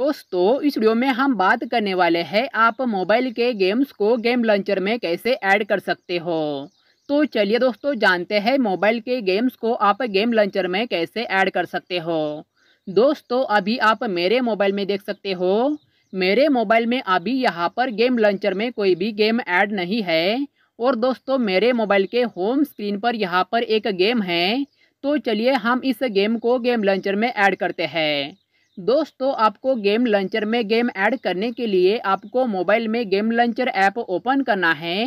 दोस्तों इस वीडियो में हम बात करने वाले हैं आप मोबाइल के गेम्स को गेम लॉन्चर में कैसे ऐड कर सकते हो तो चलिए दोस्तों जानते हैं मोबाइल के गेम्स को आप गेम लॉन्चर में कैसे ऐड कर सकते हो दोस्तों अभी आप मेरे मोबाइल में देख सकते हो मेरे मोबाइल में अभी यहाँ पर गेम लॉन्चर में कोई भी गेम ऐड नहीं है और दोस्तों मेरे मोबाइल के होम स्क्रीन पर यहाँ पर एक गेम है तो चलिए हम इस गेम को गेम लॉन्चर में ऐड करते हैं दोस्तों आपको गेम लंचर में गेम ऐड करने के लिए आपको मोबाइल में गेम लंचर ऐप ओपन करना है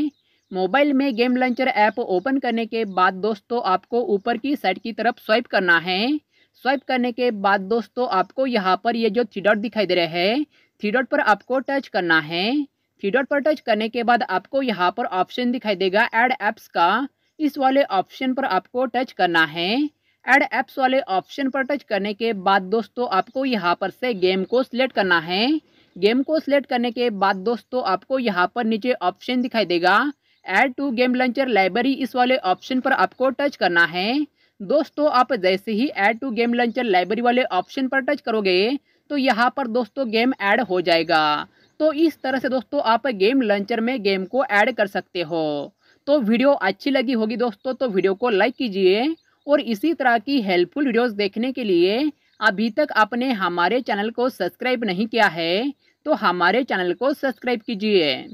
मोबाइल में गेम लंचर ऐप ओपन करने के बाद दोस्तों आपको ऊपर की साइड की तरफ स्वाइप करना है स्वाइप करने के बाद दोस्तों आपको यहाँ पर ये जो थ्री डॉट दिखाई दे रहे हैं थ्री डॉट पर आपको टच करना है थ्री डॉट पर टच करने के बाद आपको यहाँ पर ऑप्शन दिखाई देगा ऐड ऐप्स का इस वाले ऑप्शन पर आपको टच करना है एड एप्स वाले ऑप्शन पर टच करने के बाद दोस्तों आपको यहाँ पर से गेम को सिलेक्ट करना है गेम को सिलेक्ट करने के बाद दोस्तों आपको यहाँ पर नीचे ऑप्शन दिखाई देगा add to game launcher library इस वाले ऑप्शन पर आपको टच करना है दोस्तों आप जैसे ही add to game launcher library वाले ऑप्शन पर टच करोगे तो यहाँ पर दोस्तों गेम ऐड हो जाएगा तो इस तरह से दोस्तों आप गेम लॉन्चर में गेम को ऐड कर सकते हो तो वीडियो अच्छी लगी होगी दोस्तों तो वीडियो को लाइक कीजिए और इसी तरह की हेल्पफुल वीडियोस देखने के लिए अभी तक आपने हमारे चैनल को सब्सक्राइब नहीं किया है तो हमारे चैनल को सब्सक्राइब कीजिए